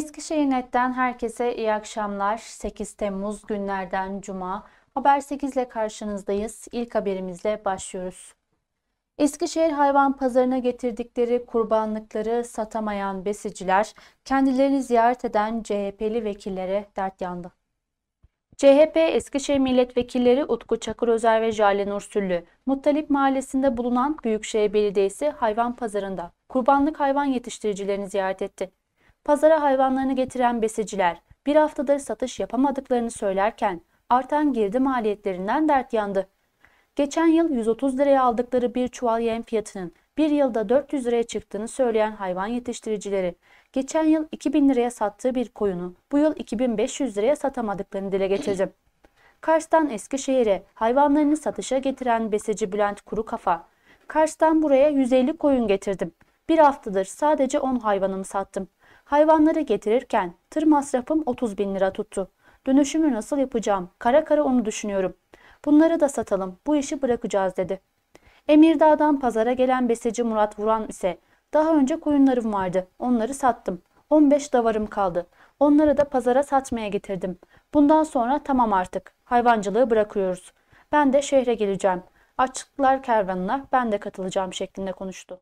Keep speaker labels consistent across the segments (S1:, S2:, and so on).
S1: Eskişehir Net'ten herkese iyi akşamlar. 8 Temmuz günlerden Cuma. Haber 8 ile karşınızdayız. İlk haberimizle başlıyoruz. Eskişehir hayvan pazarına getirdikleri kurbanlıkları satamayan besiciler, kendilerini ziyaret eden CHP'li vekillere dert yandı. CHP Eskişehir Milletvekilleri Utku Çakır Özer ve Jale Nursüllü, Muttalip Mahallesi'nde bulunan Büyükşehir Belediyesi hayvan pazarında kurbanlık hayvan yetiştiricilerini ziyaret etti. Pazara hayvanlarını getiren besiciler bir haftadır satış yapamadıklarını söylerken artan girdi maliyetlerinden dert yandı. Geçen yıl 130 liraya aldıkları bir çuval yem fiyatının bir yılda 400 liraya çıktığını söyleyen hayvan yetiştiricileri, geçen yıl 2000 liraya sattığı bir koyunu bu yıl 2500 liraya satamadıklarını dile getirdi. Kars'tan Eskişehir'e hayvanlarını satışa getiren besici Bülent Kuru Kafa, Kars'tan buraya 150 koyun getirdim. Bir haftadır sadece 10 hayvanımı sattım. Hayvanları getirirken tır masrafım 30 bin lira tuttu. Dönüşümü nasıl yapacağım? Kara kara onu düşünüyorum. Bunları da satalım. Bu işi bırakacağız dedi. Emirdağ'dan pazara gelen besici Murat Vuran ise daha önce koyunlarım vardı. Onları sattım. 15 davarım kaldı. Onları da pazara satmaya getirdim. Bundan sonra tamam artık. Hayvancılığı bırakıyoruz. Ben de şehre geleceğim. Açıklar kervanına ben de katılacağım şeklinde konuştu.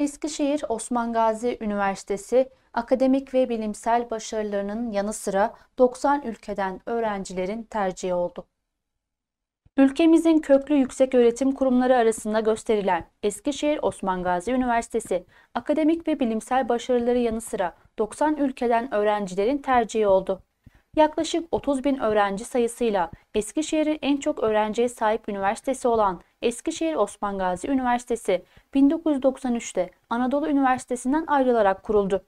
S1: Eskişehir Osman Gazi Üniversitesi akademik ve bilimsel başarılarının yanı sıra 90 ülkeden öğrencilerin tercihi oldu. Ülkemizin köklü yüksek öğretim kurumları arasında gösterilen Eskişehir Osman Gazi Üniversitesi, akademik ve bilimsel başarıları yanı sıra 90 ülkeden öğrencilerin tercihi oldu. Yaklaşık 30 bin öğrenci sayısıyla Eskişehir'in en çok öğrenciye sahip üniversitesi olan Eskişehir Osman Gazi Üniversitesi 1993'te Anadolu Üniversitesi'nden ayrılarak kuruldu.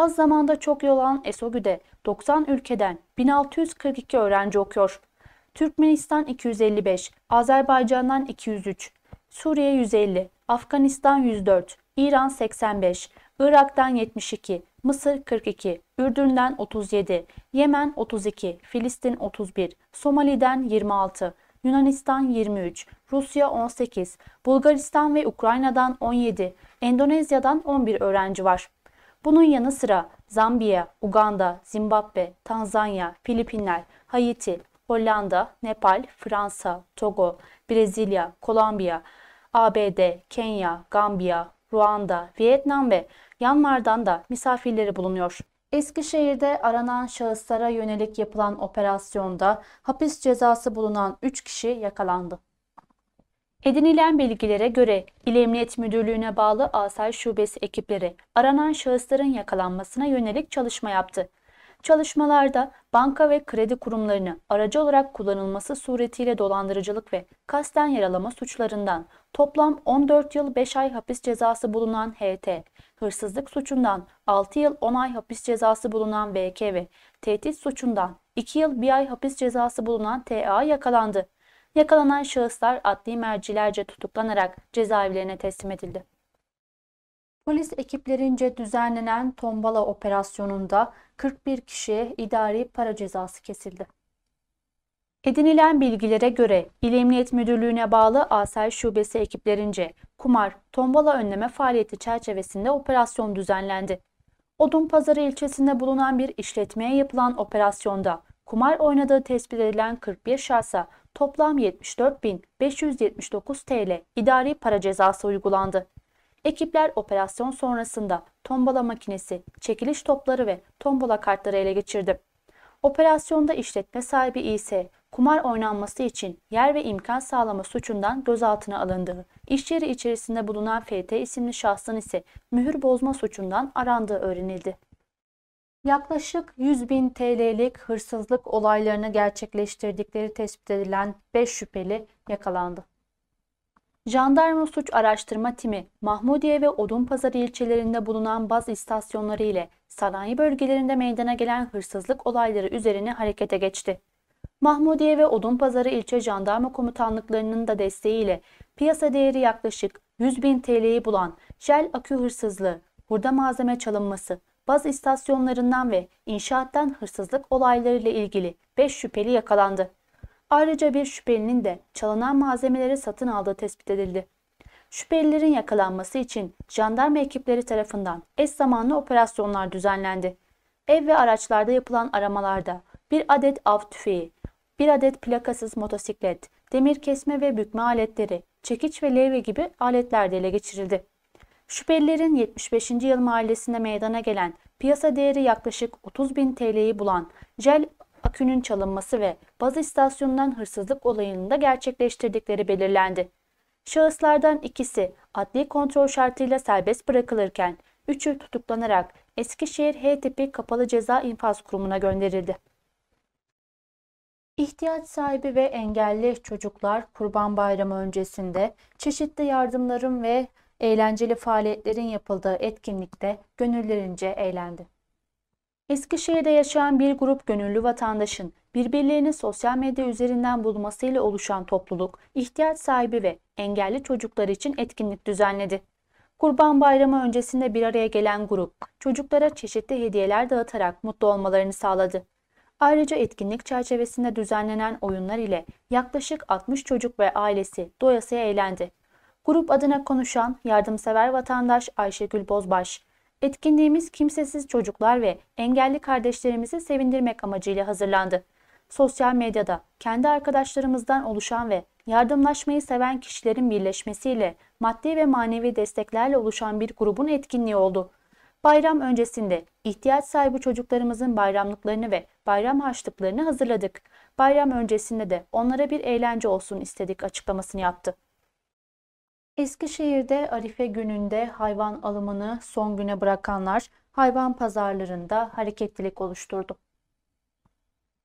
S1: Az zamanda çok yol alan ESOGÜ'de 90 ülkeden 1642 öğrenci okuyor. Türkmenistan 255, Azerbaycan'dan 203, Suriye 150, Afganistan 104, İran 85, Irak'tan 72, Mısır 42, Ürdün'den 37, Yemen 32, Filistin 31, Somali'den 26, Yunanistan 23, Rusya 18, Bulgaristan ve Ukrayna'dan 17, Endonezya'dan 11 öğrenci var. Bunun yanı sıra Zambiya, Uganda, Zimbabwe, Tanzanya, Filipinler, Haiti, Hollanda, Nepal, Fransa, Togo, Brezilya, Kolombiya, ABD, Kenya, Gambiya, Ruanda, Vietnam ve Yanmar'dan da misafirleri bulunuyor. Eskişehir'de aranan şahıslara yönelik yapılan operasyonda hapis cezası bulunan 3 kişi yakalandı. Edinilen bilgilere göre İl Emniyet Müdürlüğü'ne bağlı Asay Şubesi ekipleri aranan şahısların yakalanmasına yönelik çalışma yaptı. Çalışmalarda banka ve kredi kurumlarını aracı olarak kullanılması suretiyle dolandırıcılık ve kasten yaralama suçlarından toplam 14 yıl 5 ay hapis cezası bulunan HT, hırsızlık suçundan 6 yıl 10 ay hapis cezası bulunan BK ve tehdit suçundan 2 yıl 1 ay hapis cezası bulunan TA yakalandı. Yakalanan şahıslar adli mercilerce tutuklanarak cezaevlerine teslim edildi. Polis ekiplerince düzenlenen tombala operasyonunda 41 kişiye idari para cezası kesildi. Edinilen bilgilere göre İl Emniyet Müdürlüğü'ne bağlı Asel Şubesi ekiplerince kumar, tombala önleme faaliyeti çerçevesinde operasyon düzenlendi. Odunpazarı ilçesinde bulunan bir işletmeye yapılan operasyonda kumar oynadığı tespit edilen 41 şahsa toplam 74.579 TL idari para cezası uygulandı. Ekipler operasyon sonrasında tombola makinesi, çekiliş topları ve tombola kartları ele geçirdi. Operasyonda işletme sahibi ise kumar oynanması için yer ve imkan sağlama suçundan gözaltına alındığı, iş yeri içerisinde bulunan FT isimli şahsın ise mühür bozma suçundan arandığı öğrenildi. Yaklaşık 100 bin TL'lik hırsızlık olaylarını gerçekleştirdikleri tespit edilen 5 şüpheli yakalandı. Jandarma Suç Araştırma Timi, Mahmudiye ve Odunpazarı ilçelerinde bulunan baz istasyonları ile sanayi bölgelerinde meydana gelen hırsızlık olayları üzerine harekete geçti. Mahmudiye ve Odunpazarı ilçe jandarma komutanlıklarının da desteğiyle piyasa değeri yaklaşık 100 bin TL'yi bulan jel akü hırsızlığı, hurda malzeme çalınması, baz istasyonlarından ve inşaattan hırsızlık olaylarıyla ilgili 5 şüpheli yakalandı. Ayrıca bir şüphelinin de çalınan malzemeleri satın aldığı tespit edildi. Şüphelilerin yakalanması için jandarma ekipleri tarafından eş zamanlı operasyonlar düzenlendi. Ev ve araçlarda yapılan aramalarda bir adet av tüfeği, bir adet plakasız motosiklet, demir kesme ve bükme aletleri, çekiç ve levye gibi aletler de ele geçirildi. Şüphelilerin 75. yıl mahallesinde meydana gelen piyasa değeri yaklaşık 30 bin TL'yi bulan jel akünün çalınması ve baz istasyonundan hırsızlık olayını da gerçekleştirdikleri belirlendi. Şahıslardan ikisi adli kontrol şartıyla serbest bırakılırken üçü tutuklanarak Eskişehir H tipi kapalı ceza infaz kurumuna gönderildi. İhtiyaç sahibi ve engelli çocuklar Kurban Bayramı öncesinde çeşitli yardımların ve eğlenceli faaliyetlerin yapıldığı etkinlikte gönüllerince eğlendi. Eskişehir'de yaşayan bir grup gönüllü vatandaşın birbirlerini sosyal medya üzerinden bulmasıyla oluşan topluluk, ihtiyaç sahibi ve engelli çocuklar için etkinlik düzenledi. Kurban Bayramı öncesinde bir araya gelen grup, çocuklara çeşitli hediyeler dağıtarak mutlu olmalarını sağladı. Ayrıca etkinlik çerçevesinde düzenlenen oyunlar ile yaklaşık 60 çocuk ve ailesi doyasıya eğlendi. Grup adına konuşan yardımsever vatandaş Ayşegül Bozbaş. Etkinliğimiz kimsesiz çocuklar ve engelli kardeşlerimizi sevindirmek amacıyla hazırlandı. Sosyal medyada kendi arkadaşlarımızdan oluşan ve yardımlaşmayı seven kişilerin birleşmesiyle maddi ve manevi desteklerle oluşan bir grubun etkinliği oldu. Bayram öncesinde ihtiyaç sahibi çocuklarımızın bayramlıklarını ve bayram harçlıklarını hazırladık. Bayram öncesinde de onlara bir eğlence olsun istedik açıklamasını yaptı. Eskişehir'de Arife gününde hayvan alımını son güne bırakanlar hayvan pazarlarında hareketlilik oluşturdu.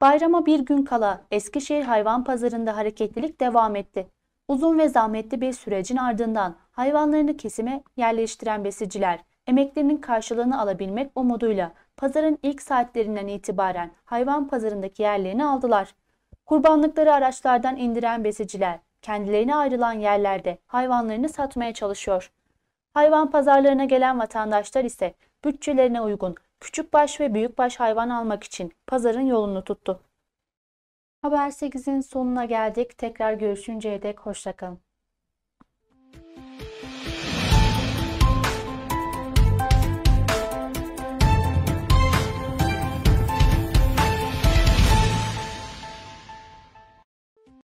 S1: Bayrama bir gün kala Eskişehir hayvan pazarında hareketlilik devam etti. Uzun ve zahmetli bir sürecin ardından hayvanlarını kesime yerleştiren besiciler emeklerinin karşılığını alabilmek umuduyla pazarın ilk saatlerinden itibaren hayvan pazarındaki yerlerini aldılar. Kurbanlıkları araçlardan indiren besiciler kendilerine ayrılan yerlerde hayvanlarını satmaya çalışıyor. Hayvan pazarlarına gelen vatandaşlar ise bütçelerine uygun küçük baş ve büyük baş hayvan almak için pazarın yolunu tuttu. Haber 8'in sonuna geldik. Tekrar görüşünceye dek hoşçakalın.